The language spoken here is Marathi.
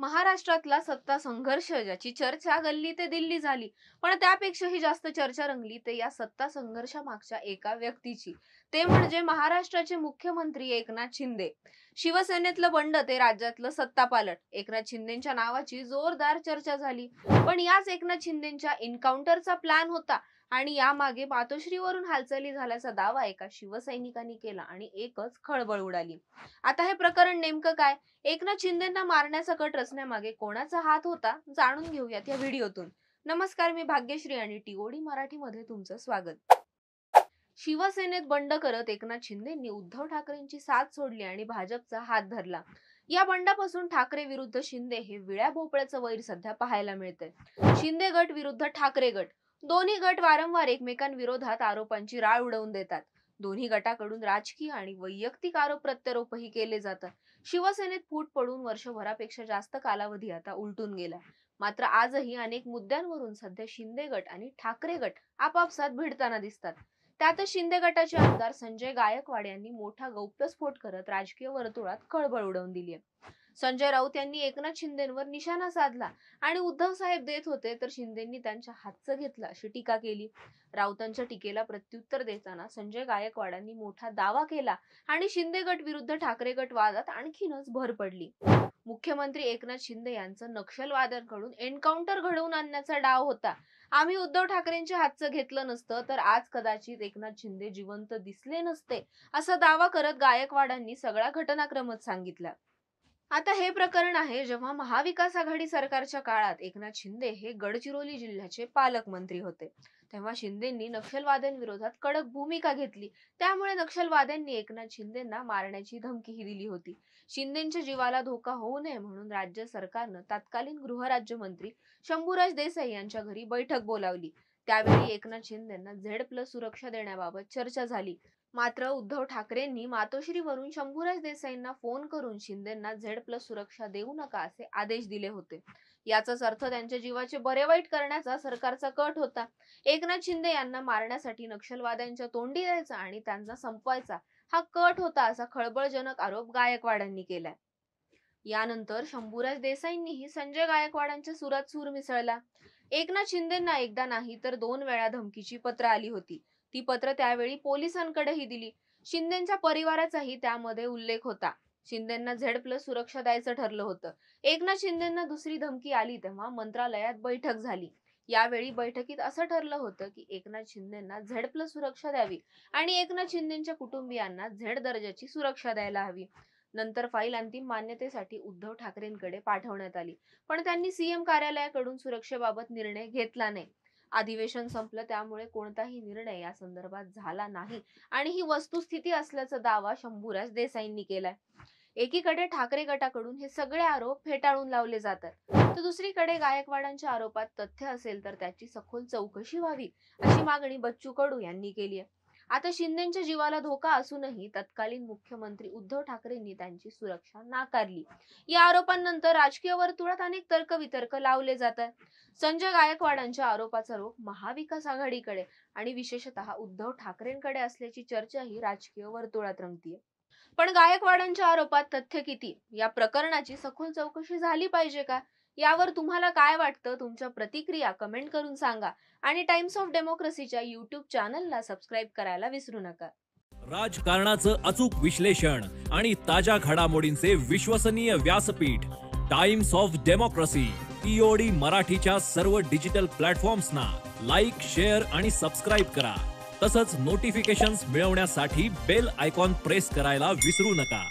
महाराष्ट्रातला सत्ता संघर्ष ज्याची चर्चा गल्ली ते दिल्ली झाली पण त्यापेक्षाही जास्त चर्चा रंगली ते या सत्ता संघर्षामागच्या एका व्यक्तीची ते म्हणजे महाराष्ट्राचे मुख्यमंत्री एकनाथ शिंदे शिवसेनेतलं बंड ते राज्यातलं सत्तापालट एकनाथ शिंदेच्या नावाची जोरदार चर्चा झाली पण याच एकनाथ शिंदेच्या एन्काउंटरचा प्लॅन होता आणि यामागे मातोश्रीवरून हालचाली झाल्याचा दावा एका शिवसैनिकांनी केला आणि एकच खळबळ उडाली आता हे प्रकरण नेमकं काय एकनाथ शिंदेना मारण्याचा कट रचण्यामागे कोणाचा हात होता जाणून घेऊयात या व्हिडिओतून नमस्कार मी भाग्यश्री आणि टिओडी मराठीमध्ये तुमचं स्वागत शिवसेनेत बंड करत एकनाथ शिंदेनी उद्धव ठाकरेंची साथ सोडली आणि भाजपचा हात धरला या बंडापासून ठाकरे विरुद्ध शिंदे हे विळ्या भोपळ्याचं वैर सध्या पाहायला मिळतंय शिंदे गट विरुद्ध ठाकरे गट दोन्ही गट वारंवार एकमेकांविरोधात आरोपांची राळ उडवून देतात दोन्ही गटाकडून राजकीय आणि वैयक्तिक आरोप प्रत्यारोपही केले जातात शिवसेनेत फूट पडून वर्षभरापेक्षा जास्त कालावधी आता उलटून गेला मात्र आजही अनेक मुद्द्यांवरून सध्या शिंदे गट आणि ठाकरे गट आपापसात भिडताना दिसतात त्यातच शिंदे गटाचे आमदार संजय गायकवाड यांनी मोठा गौप्यस्फोट करत राजकीय वर्तुळात खळबळ उडवून दिली संजय राऊत यांनी एकनाथ शिंदेवर निशाणा साधला आणि उद्धव साहेब देत होते तर शिंदेंनी त्यांच्या हातचं घेतलं अशी टीका केली राऊतांच्या टीकेला प्रत्युत्तर देताना संजय गायकवाडांनी मोठा दावा केला आणि शिंदे गट विरुद्ध ठाकरे गट वादात आणखीनच भर पडली मुख्यमंत्री एकनाथ शिंदे यांचं नक्षलवाद्यांकडून एन्काउंटर घडवून आणण्याचा डाव होता आम्ही उद्धव ठाकरेंच्या हातचं घेतलं नसतं तर आज कदाचित एकनाथ शिंदे जिवंत दिसले नसते असा दावा करत गायकवाडांनी सगळा घटनाक्रमच सांगितला आता हे प्रकरण आहे जेव्हा महाविकास आघाडी सरकारच्या काळात एकनाथ शिंदे हे गडचिरोली जिल्ह्याचे पालकमंत्री होते तेव्हा शिंदेंनी नक्षलवाद्यांविरोधात कडक भूमिका घेतली त्यामुळे नक्षलवाद्यांनी एकनाथ शिंदेंना मारण्याची धमकीही दिली होती शिंदेच्या जीवाला धोका होऊ नये म्हणून राज्य सरकारनं तत्कालीन गृहराज्यमंत्री शंभूराज देसाई यांच्या घरी बैठक बोलावली त्यावेळी एकनाथ शिंदेंना झेड प्लस सुरक्षा देण्याबाबत चर्चा झाली मात्र उद्धव ठाकरेंनी मातोश्रीवरून शंभूराज देसाईंना फोन करून शिंदेना झेड प्लस सुरक्षा देऊ नका असे आदेश दिले होते याचाच अर्थ त्यांच्या जीवाचे बरे वाईट करण्याचा सरकारचा कट होता एकनाथ शिंदे यांना मारण्यासाठी नक्षलवाद्यांच्या तोंडी द्यायचा आणि त्यांना संपवायचा हा कट होता असा खळबळजनक आरोप गायकवाडांनी केलाय यानंतर शंभूराज देसाईंनीही संजय गायकवाडांच्या सुरात सूर मिसळला एकनाथ शिंदेना एकदा नाही तर दोन वेळा धमकीची पत्र आली होती ती पत्र त्यावेळी पोलिसांकडेही दिली शिंदेच्या परिवाराचाही त्यामध्ये उल्लेख होता शिंदेना झेड प्लस सुरक्षा द्यायचं ठरलं होतं एकनाथ शिंदेना दुसरी धमकी आली तेव्हा मंत्रालयात बैठक झाली यावेळी बैठकीत असं ठरलं होतं की एकनाथ शिंदेना झेड प्लस सुरक्षा द्यावी आणि एकनाथ शिंदेच्या कुटुंबियांना झेड दर्जाची सुरक्षा द्यायला हवी नंतर फाईल अंतिम मान्यतेसाठी उद्धव ठाकरेंकडे पाठवण्यात आली पण त्यांनी सीएम कार्यालयाकडून सुरक्षेबाबत निर्णय घेतला नाही अधिवेशन संपलं त्यामुळे कोणताही निर्णय या संदर्भात झाला नाही आणि ही वस्तुस्थिती असल्याचा दावा शंभूराज देसाईंनी केलाय एकीकडे ठाकरे गटाकडून हे सगळे आरोप फेटाळून लावले जातात तर दुसरीकडे गायकवाडांच्या आरोपात तथ्य असेल तर त्याची सखोल चौकशी व्हावी अशी मागणी बच्चू कडू यांनी केली आहे आता शिंदेच्या जीवाला धोका असूनही तत्कालीन मुख्यमंत्री उद्धव ठाकरेंनी त्यांची सुरक्षा नाकारली या आरोपांनंतर राजकीय वर्तुळात अनेक तर्कवितर्क लावले जातात संजय गायकवाडांच्या आरोपाचा रोख महाविकास आघाडीकडे आणि विशेषतः उद्धव ठाकरेंकडे असल्याची चर्चा ही राजकीय वर्तुळात रंगतीये पण गायकवाडांच्या आरोपात तथ्य किती या प्रकरणाची सखोल चौकशी झाली पाहिजे का यावर तुम्हाला काय वाटतं तुमच्या प्रतिक्रिया कमेंट करून सांगा आणि टाइम्स ऑफ डेमोक्रेसीच्या युट्यूब चॅनलला सबस्क्राईब करायला विसरू नका राजकारणाचं अचूक विश्लेषण आणि ताज्या घडामोडींचे विश्वसनीय व्यासपीठ टाइम्स ऑफ डेमोक्रेसी ईओडी मराठीच्या सर्व डिजिटल प्लॅटफॉर्म्सना लाईक शेअर आणि सबस्क्राईब करा तसंच नोटिफिकेशन्स मिळवण्यासाठी बेल आयकॉन प्रेस करायला विसरू नका